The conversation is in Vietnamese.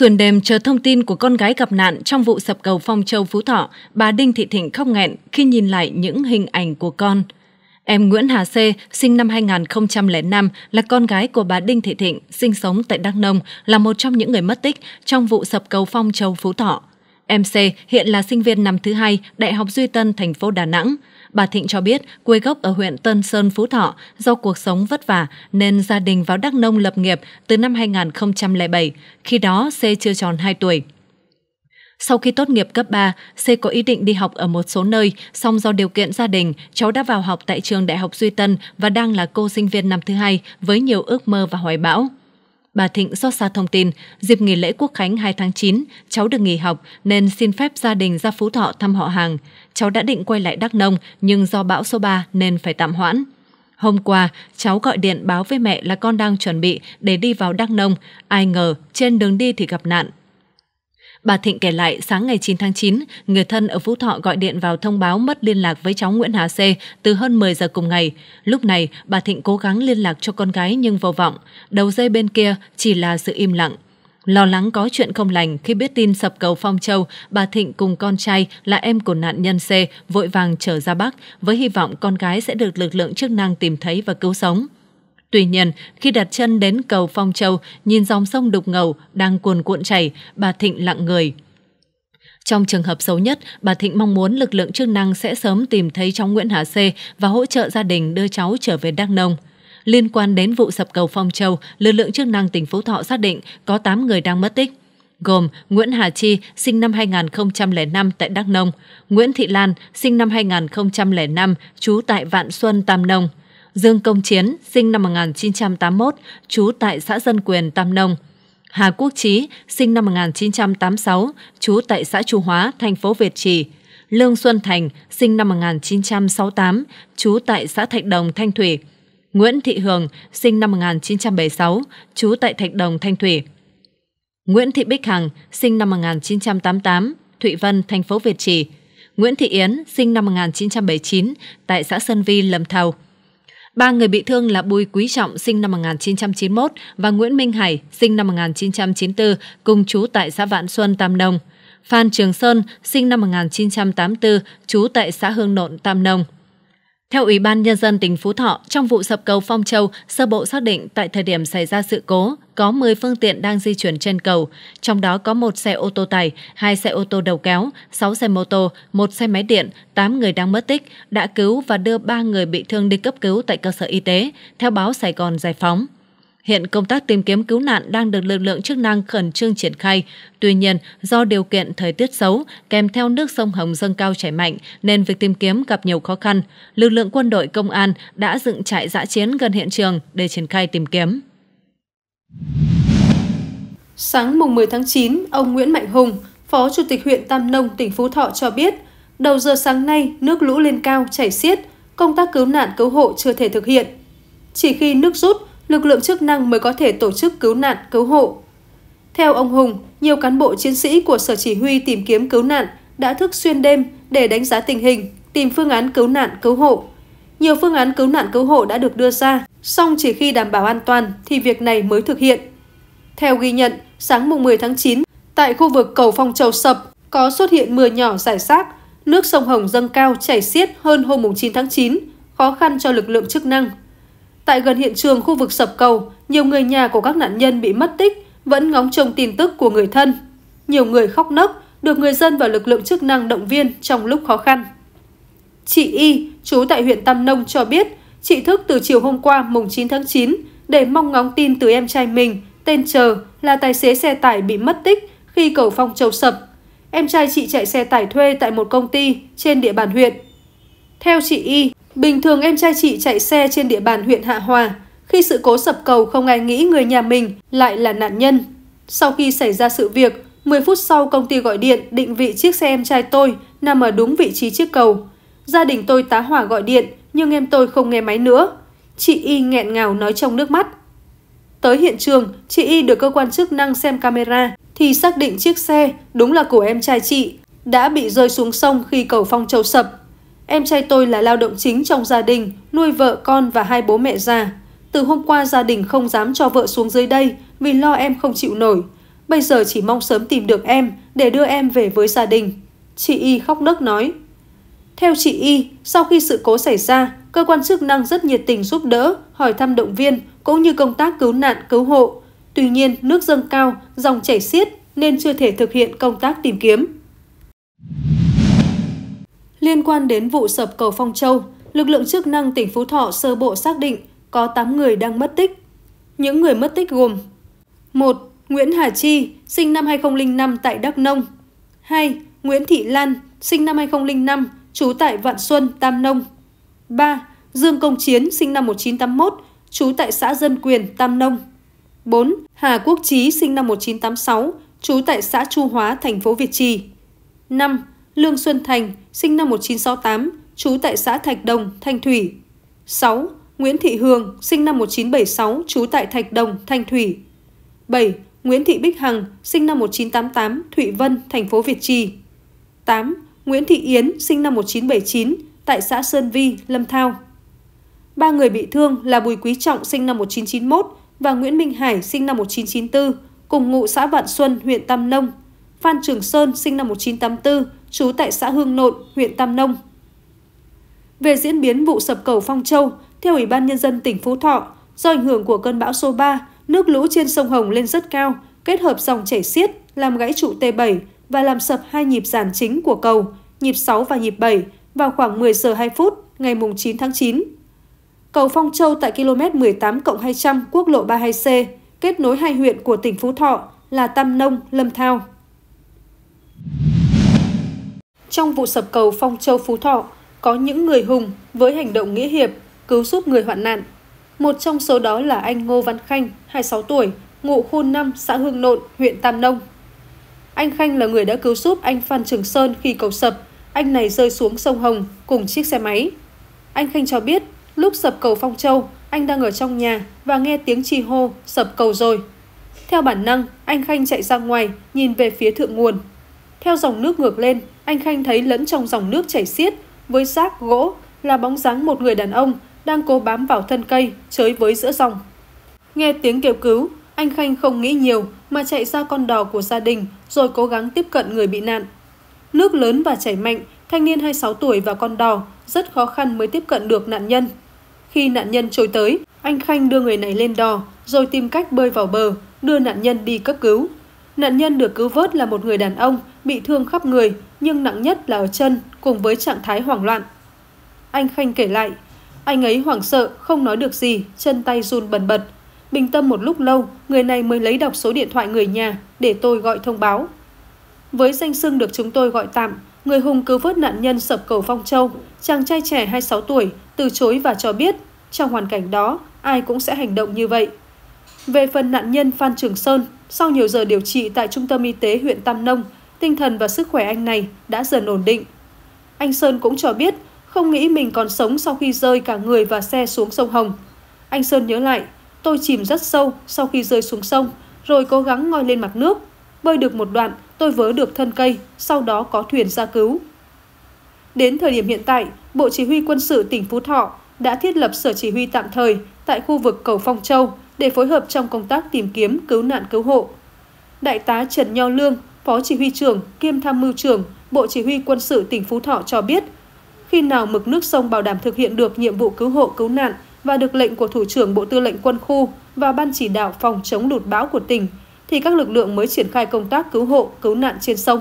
Sườn đêm chờ thông tin của con gái gặp nạn trong vụ sập cầu Phong Châu Phú Thọ, bà Đinh Thị Thịnh khóc nghẹn khi nhìn lại những hình ảnh của con. Em Nguyễn Hà C, sinh năm 2005, là con gái của bà Đinh Thị Thịnh, sinh sống tại Đắk Nông, là một trong những người mất tích trong vụ sập cầu Phong Châu Phú Thọ. Em C hiện là sinh viên năm thứ hai Đại học Duy Tân, thành phố Đà Nẵng – Bà Thịnh cho biết quê gốc ở huyện Tân Sơn, Phú Thọ, do cuộc sống vất vả nên gia đình vào Đắk Nông lập nghiệp từ năm 2007, khi đó C chưa tròn 2 tuổi. Sau khi tốt nghiệp cấp 3, C có ý định đi học ở một số nơi, song do điều kiện gia đình, cháu đã vào học tại trường Đại học Duy Tân và đang là cô sinh viên năm thứ hai với nhiều ước mơ và hoài bão. Bà Thịnh xót xa thông tin, dịp nghỉ lễ Quốc Khánh 2 tháng 9, cháu được nghỉ học nên xin phép gia đình ra Phú Thọ thăm họ hàng. Cháu đã định quay lại Đắk Nông nhưng do bão số 3 nên phải tạm hoãn. Hôm qua, cháu gọi điện báo với mẹ là con đang chuẩn bị để đi vào Đắk Nông. Ai ngờ, trên đường đi thì gặp nạn, Bà Thịnh kể lại sáng ngày 9 tháng 9, người thân ở Phú Thọ gọi điện vào thông báo mất liên lạc với cháu Nguyễn Hà C từ hơn 10 giờ cùng ngày. Lúc này, bà Thịnh cố gắng liên lạc cho con gái nhưng vô vọng. Đầu dây bên kia chỉ là sự im lặng. Lo lắng có chuyện không lành khi biết tin sập cầu Phong Châu, bà Thịnh cùng con trai là em của nạn nhân C vội vàng trở ra Bắc với hy vọng con gái sẽ được lực lượng chức năng tìm thấy và cứu sống. Tuy nhiên, khi đặt chân đến cầu Phong Châu, nhìn dòng sông Đục Ngầu đang cuồn cuộn chảy, bà Thịnh lặng người. Trong trường hợp xấu nhất, bà Thịnh mong muốn lực lượng chức năng sẽ sớm tìm thấy cháu Nguyễn Hà C và hỗ trợ gia đình đưa cháu trở về Đắk Nông. Liên quan đến vụ sập cầu Phong Châu, lực lượng chức năng tỉnh Phú Thọ xác định có 8 người đang mất tích gồm Nguyễn Hà Chi sinh năm 2005 tại Đắk Nông, Nguyễn Thị Lan sinh năm 2005 trú tại Vạn Xuân Tam Nông, Dương Công Chiến, sinh năm 1981, trú tại xã Dân Quyền, Tam Nông. Hà Quốc Chí, sinh năm 1986, trú tại xã Chu Hóa, thành phố Việt Trì. Lương Xuân Thành, sinh năm 1968, trú tại xã Thạch Đồng, Thanh Thủy. Nguyễn Thị Hường, sinh năm 1976, trú tại Thạch Đồng, Thanh Thủy. Nguyễn Thị Bích Hằng, sinh năm 1988, Thụy Vân, thành phố Việt Trì. Nguyễn Thị Yến, sinh năm 1979, tại xã Sơn Vi, Lâm Thầu. Ba người bị thương là Bùi Quý Trọng sinh năm 1991 và Nguyễn Minh Hải sinh năm 1994 cùng chú tại xã Vạn Xuân, Tam Nông. Phan Trường Sơn sinh năm 1984 trú tại xã Hương Nộn, Tam Nông. Theo Ủy ban Nhân dân tỉnh Phú Thọ, trong vụ sập cầu Phong Châu, sơ bộ xác định tại thời điểm xảy ra sự cố, có 10 phương tiện đang di chuyển trên cầu, trong đó có một xe ô tô tải, hai xe ô tô đầu kéo, 6 xe mô tô, một xe máy điện, 8 người đang mất tích, đã cứu và đưa 3 người bị thương đi cấp cứu tại cơ sở y tế, theo báo Sài Gòn Giải Phóng. Hiện công tác tìm kiếm cứu nạn đang được lực lượng chức năng khẩn trương triển khai. Tuy nhiên, do điều kiện thời tiết xấu, kèm theo nước sông Hồng dâng cao chảy mạnh, nên việc tìm kiếm gặp nhiều khó khăn. Lực lượng quân đội công an đã dựng trại giã chiến gần hiện trường để triển khai tìm kiếm. Sáng mùng 10 tháng 9, ông Nguyễn Mạnh Hùng, Phó Chủ tịch huyện Tam Nông, tỉnh Phú Thọ cho biết, đầu giờ sáng nay nước lũ lên cao chảy xiết, công tác cứu nạn cứu hộ chưa thể thực hiện. Chỉ khi nước rút, lực lượng chức năng mới có thể tổ chức cứu nạn, cứu hộ. Theo ông Hùng, nhiều cán bộ chiến sĩ của Sở Chỉ huy tìm kiếm cứu nạn đã thức xuyên đêm để đánh giá tình hình, tìm phương án cứu nạn, cứu hộ. Nhiều phương án cứu nạn cứu hộ đã được đưa ra, song chỉ khi đảm bảo an toàn thì việc này mới thực hiện. Theo ghi nhận, sáng mùng 10 tháng 9, tại khu vực cầu Phong Châu Sập có xuất hiện mưa nhỏ rải rác, nước sông Hồng dâng cao chảy xiết hơn hôm mùng 9 tháng 9, khó khăn cho lực lượng chức năng Tại gần hiện trường khu vực sập cầu, nhiều người nhà của các nạn nhân bị mất tích vẫn ngóng trông tin tức của người thân. Nhiều người khóc nấc, được người dân và lực lượng chức năng động viên trong lúc khó khăn. Chị Y, chú tại huyện Tam Nông cho biết, chị thức từ chiều hôm qua mùng 9 tháng 9 để mong ngóng tin từ em trai mình, tên Chờ, là tài xế xe tải bị mất tích khi cầu phong châu sập. Em trai chị chạy xe tải thuê tại một công ty trên địa bàn huyện. Theo chị Y, Bình thường em trai chị chạy xe trên địa bàn huyện Hạ Hòa, khi sự cố sập cầu không ai nghĩ người nhà mình lại là nạn nhân. Sau khi xảy ra sự việc, 10 phút sau công ty gọi điện định vị chiếc xe em trai tôi nằm ở đúng vị trí chiếc cầu. Gia đình tôi tá hỏa gọi điện nhưng em tôi không nghe máy nữa. Chị Y nghẹn ngào nói trong nước mắt. Tới hiện trường, chị Y được cơ quan chức năng xem camera thì xác định chiếc xe đúng là của em trai chị đã bị rơi xuống sông khi cầu Phong Châu sập. Em trai tôi là lao động chính trong gia đình, nuôi vợ con và hai bố mẹ già. Từ hôm qua gia đình không dám cho vợ xuống dưới đây vì lo em không chịu nổi. Bây giờ chỉ mong sớm tìm được em để đưa em về với gia đình. Chị Y khóc nức nói. Theo chị Y, sau khi sự cố xảy ra, cơ quan chức năng rất nhiệt tình giúp đỡ, hỏi thăm động viên cũng như công tác cứu nạn cứu hộ. Tuy nhiên, nước dâng cao, dòng chảy xiết nên chưa thể thực hiện công tác tìm kiếm. Liên quan đến vụ sập cầu Phong Châu, lực lượng chức năng tỉnh Phú Thọ sơ bộ xác định có 8 người đang mất tích. Những người mất tích gồm 1. Nguyễn Hà Chi, sinh năm 2005 tại Đắk Nông 2. Nguyễn Thị Lan, sinh năm 2005, trú tại Vạn Xuân, Tam Nông 3. Dương Công Chiến, sinh năm 1981, trú tại xã Dân Quyền, Tam Nông 4. Hà Quốc Chí, sinh năm 1986, trú tại xã Chu Hóa, thành phố Việt Trì 5. Lương Xuân Thành, sinh năm 1968, trú tại xã Thạch Đồng, Thanh Thủy. 6. Nguyễn Thị Hương, sinh năm 1976, trú tại Thạch Đồng, Thanh Thủy. 7. Nguyễn Thị Bích Hằng, sinh năm 1988, Thụy Vân, thành phố Việt Trì. 8. Nguyễn Thị Yến, sinh năm 1979, tại xã Sơn Vi, Lâm Thao. Ba người bị thương là Bùi Quý Trọng, sinh năm 1991 và Nguyễn Minh Hải, sinh năm 1994, cùng ngụ xã Vạn Xuân, huyện Tam Nông. Phan Trường Sơn, sinh năm 1984, trú tại xã Hương Nộn, huyện Tam Nông. Về diễn biến vụ sập cầu Phong Châu, theo Ủy ban Nhân dân tỉnh Phú Thọ, do ảnh hưởng của cơn bão số 3, nước lũ trên sông Hồng lên rất cao, kết hợp dòng chảy xiết, làm gãy trụ T7 và làm sập hai nhịp giàn chính của cầu, nhịp 6 và nhịp 7, vào khoảng 10 giờ 2 phút ngày 9 tháng 9. Cầu Phong Châu tại km 18 200 quốc lộ 32C kết nối hai huyện của tỉnh Phú Thọ là Tam Nông, Lâm Thao. Trong vụ sập cầu Phong Châu Phú Thọ, có những người hùng với hành động nghĩa hiệp cứu giúp người hoạn nạn. Một trong số đó là anh Ngô Văn Khanh, 26 tuổi, ngụ khu 5, xã Hương Nộn, huyện Tam Nông. Anh Khanh là người đã cứu giúp anh Phan Trường Sơn khi cầu sập. Anh này rơi xuống sông Hồng cùng chiếc xe máy. Anh Khanh cho biết, lúc sập cầu Phong Châu, anh đang ở trong nhà và nghe tiếng chi hô sập cầu rồi. Theo bản năng, anh Khanh chạy ra ngoài, nhìn về phía thượng nguồn theo dòng nước ngược lên, anh Khanh thấy lẫn trong dòng nước chảy xiết, với xác gỗ là bóng dáng một người đàn ông đang cố bám vào thân cây, chới với giữa dòng. Nghe tiếng kêu cứu, anh Khanh không nghĩ nhiều mà chạy ra con đò của gia đình rồi cố gắng tiếp cận người bị nạn. Nước lớn và chảy mạnh, thanh niên 26 tuổi và con đò rất khó khăn mới tiếp cận được nạn nhân. Khi nạn nhân trôi tới, anh Khanh đưa người này lên đò rồi tìm cách bơi vào bờ, đưa nạn nhân đi cấp cứu. Nạn nhân được cứu vớt là một người đàn ông bị thương khắp người nhưng nặng nhất là ở chân cùng với trạng thái hoảng loạn. Anh Khanh kể lại, anh ấy hoảng sợ, không nói được gì, chân tay run bần bật. Bình tâm một lúc lâu, người này mới lấy đọc số điện thoại người nhà để tôi gọi thông báo. Với danh xưng được chúng tôi gọi tạm, người hùng cứu vớt nạn nhân sập cầu Phong Châu, chàng trai trẻ 26 tuổi, từ chối và cho biết trong hoàn cảnh đó ai cũng sẽ hành động như vậy. Về phần nạn nhân Phan Trường Sơn, sau nhiều giờ điều trị tại Trung tâm Y tế huyện Tam Nông, tinh thần và sức khỏe anh này đã dần ổn định. Anh Sơn cũng cho biết không nghĩ mình còn sống sau khi rơi cả người và xe xuống sông Hồng. Anh Sơn nhớ lại, tôi chìm rất sâu sau khi rơi xuống sông, rồi cố gắng ngoi lên mặt nước. Bơi được một đoạn, tôi vớ được thân cây, sau đó có thuyền ra cứu. Đến thời điểm hiện tại, Bộ Chỉ huy Quân sự tỉnh Phú Thọ đã thiết lập sở chỉ huy tạm thời tại khu vực cầu Phong Châu, để phối hợp trong công tác tìm kiếm, cứu nạn cứu hộ. Đại tá Trần Nho Lương, Phó Chỉ huy trưởng kiêm tham mưu trưởng Bộ Chỉ huy Quân sự tỉnh Phú Thọ cho biết, khi nào mực nước sông bảo đảm thực hiện được nhiệm vụ cứu hộ cứu nạn và được lệnh của Thủ trưởng Bộ Tư lệnh Quân khu và Ban chỉ đạo phòng chống lụt bão của tỉnh, thì các lực lượng mới triển khai công tác cứu hộ, cứu nạn trên sông.